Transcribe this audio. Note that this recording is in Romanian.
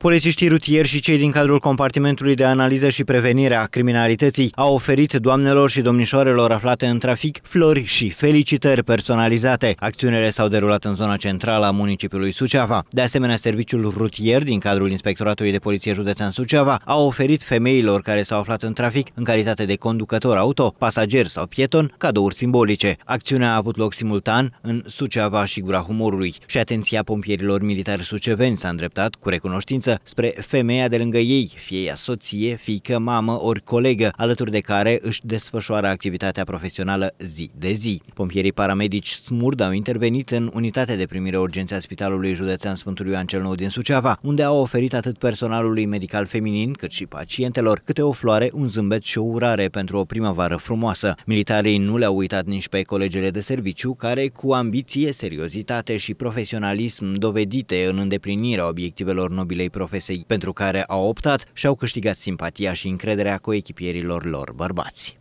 Polițiștii rutieri și cei din cadrul compartimentului de analiză și prevenire a criminalității au oferit doamnelor și domnișoarelor aflate în trafic flori și felicitări personalizate. Acțiunile s-au derulat în zona centrală a municipiului Suceava. De asemenea, serviciul rutier din cadrul Inspectoratului de Poliție Județean Suceava a oferit femeilor care s-au aflat în trafic în calitate de conducător auto, pasager sau pieton cadouri simbolice. Acțiunea a avut loc simultan în Suceava și Gura Humorului și atenția pompierilor militari suceveni s-a îndreptat cu recunoștință trimisă spre femeia de lângă ei, fie ea soție, fiică, mamă ori colegă, alături de care își desfășoară activitatea profesională zi de zi. Pompierii paramedici Smurd au intervenit în unitatea de primire urgențe a Spitalului Județean Sfântul Ioan cel Nou din Suceava, unde au oferit atât personalului medical feminin cât și pacientelor câte o floare, un zâmbet și o urare pentru o primăvară frumoasă. Militarii nu le-au uitat nici pe colegele de serviciu, care cu ambiție, seriozitate și profesionalism dovedite în îndeplinirea obiectivelor nobilei profesei pentru care au optat și au câștigat simpatia și încrederea coechipierilor lor bărbați.